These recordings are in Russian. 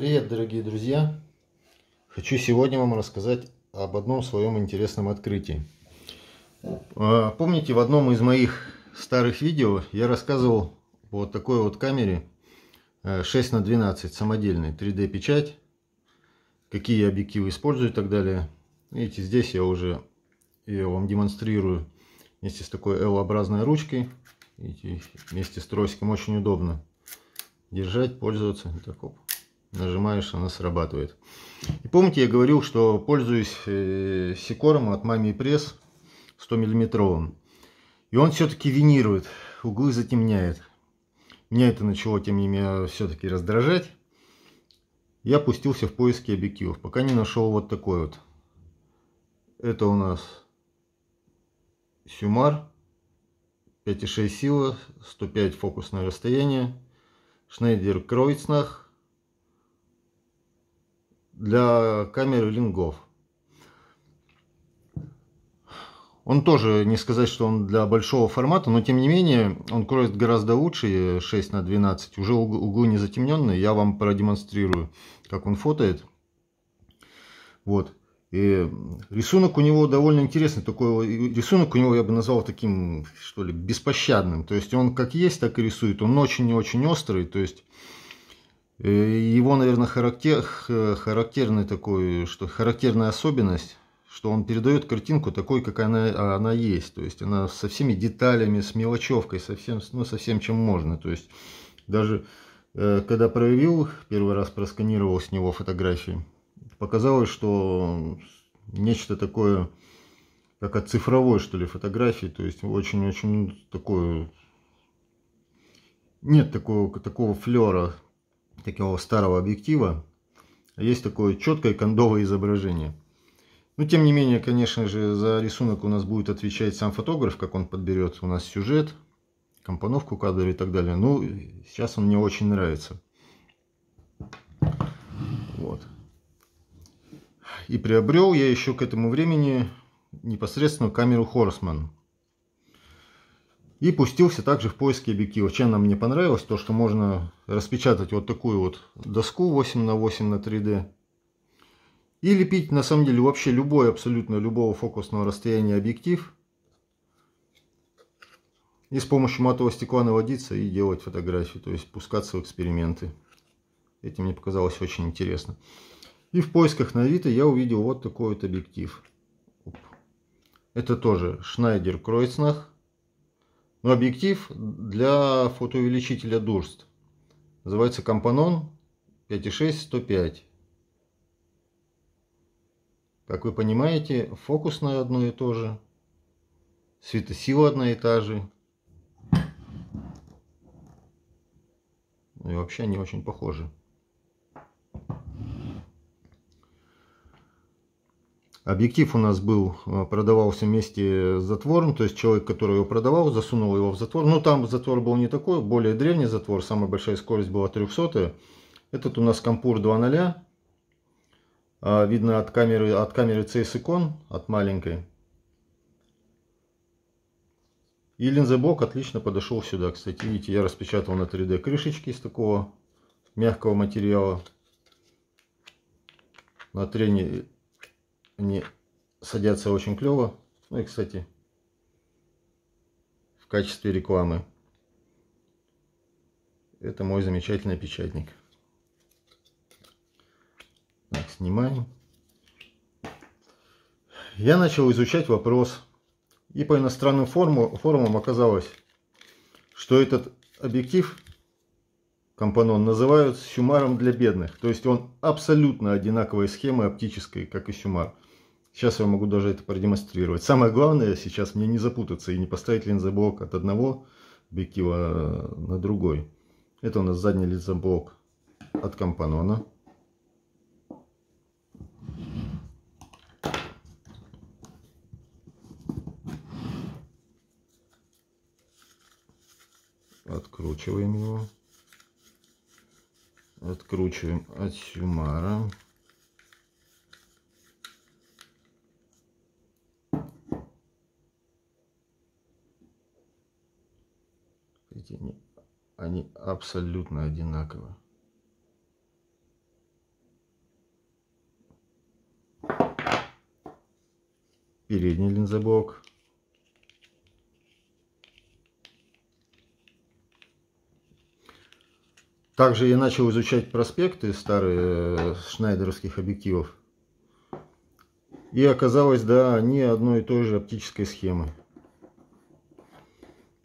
Привет, дорогие друзья! Хочу сегодня вам рассказать об одном своем интересном открытии. А, помните, в одном из моих старых видео я рассказывал о вот такой вот камере 6 э, на 12 самодельной 3D печать, какие объективы использую и так далее. Видите, здесь я уже ее вам демонстрирую вместе с такой L-образной ручкой, видите, вместе с тросиком очень удобно держать, пользоваться. Так, оп нажимаешь, она срабатывает. И помните, я говорил, что пользуюсь э, секором от Мами Пресс 100 миллиметровым. И он все-таки винирует, углы затемняет. Меня это начало, тем не менее, все-таки раздражать. Я пустился в поиски объективов, пока не нашел вот такой вот. Это у нас Сюмар 5,6 сила, 105 фокусное расстояние, Шнайдер Кройцнах для камеры лингов. Он тоже, не сказать, что он для большого формата, но тем не менее, он кроет гораздо лучше 6 на 12. Уже углы не затемненные, я вам продемонстрирую, как он фотоет. Вот. И рисунок у него довольно интересный, такой рисунок у него я бы назвал таким, что ли, беспощадным. То есть он как есть, так и рисует. Он очень очень острый, то есть Э, его, наверное, характер, характерный такой, что характерная особенность, что он передает картинку такой, как она, она есть. То есть она со всеми деталями, с мелочевкой, со всем, ну, со всем, чем можно. То есть даже э, когда проявил, первый раз просканировал с него фотографии, показалось, что нечто такое, как от цифровой, что ли, фотографии, то есть очень-очень такое, нет такого, такого флера, такого старого объектива есть такое четкое кондовое изображение. Но ну, тем не менее, конечно же, за рисунок у нас будет отвечать сам фотограф, как он подберет у нас сюжет, компоновку кадра и так далее. Ну, сейчас он мне очень нравится. Вот. И приобрел я еще к этому времени непосредственно камеру Horseman. И пустился также в поиски объектива. Чем нам не понравилось, то что можно распечатать вот такую вот доску 8 на 8 на 3D. И лепить на самом деле вообще любой, абсолютно любого фокусного расстояния объектив. И с помощью матового стекла наводиться и делать фотографии, то есть пускаться в эксперименты. Этим мне показалось очень интересно. И в поисках на Авито я увидел вот такой вот объектив. Это тоже Schneider Kreuznach. Но ну, объектив для фотоувеличителя Durst. Называется Компанон 5.6-105. Как вы понимаете, фокусное одно и то же. Светосила одна и та же. Ну и вообще они очень похожи. Объектив у нас был, э, продавался вместе с затвором, то есть человек, который его продавал, засунул его в затвор. Но ну, там затвор был не такой, более древний затвор, самая большая скорость была 300. Этот у нас Кампур 2.0, а, видно от камеры, от камеры CS Icon, от маленькой. И линзобок отлично подошел сюда, кстати, видите, я распечатал на 3D крышечки из такого мягкого материала. На трене они садятся очень клево. Ну и, кстати, в качестве рекламы. Это мой замечательный печатник. Так, снимаем. Я начал изучать вопрос. И по иностранным форму, форумам оказалось, что этот объектив компанон называют сюмаром для бедных. То есть он абсолютно одинаковой схемы оптической, как и сюмар. Сейчас я могу даже это продемонстрировать. Самое главное сейчас мне не запутаться и не поставить линзоблок от одного объектива на другой. Это у нас задний линзоблок от Компанона. Откручиваем его. Откручиваем от Сюмара. Видите, они, они абсолютно одинаковы. Передний линзоблок. Также я начал изучать проспекты старые э, шнайдеровских объективов. И оказалось, да, они одной и той же оптической схемы.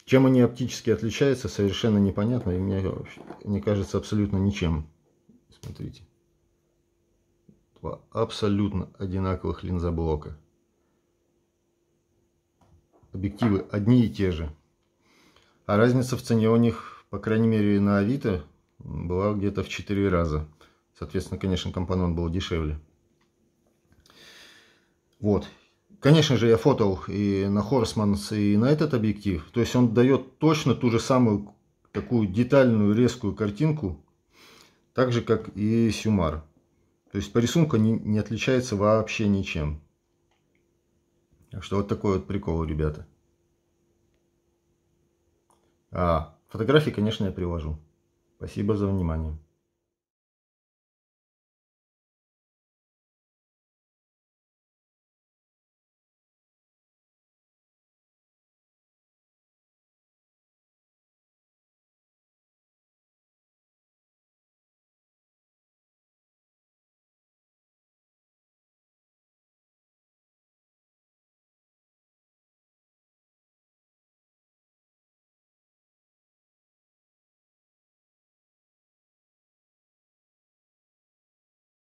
Чем они оптически отличаются, совершенно непонятно, и мне, мне кажется абсолютно ничем. Смотрите. Два абсолютно одинаковых линзоблока. Объективы одни и те же. А разница в цене у них, по крайней мере, на Авито была где-то в 4 раза. Соответственно, конечно, компонент был дешевле. Вот. Конечно же, я фотал и на Хорсманс, и на этот объектив. То есть он дает точно ту же самую такую детальную резкую картинку, так же, как и Сюмар. То есть по рисунку не, не отличается вообще ничем. Так что вот такой вот прикол, ребята. А, фотографии, конечно, я привожу. Спасибо за внимание.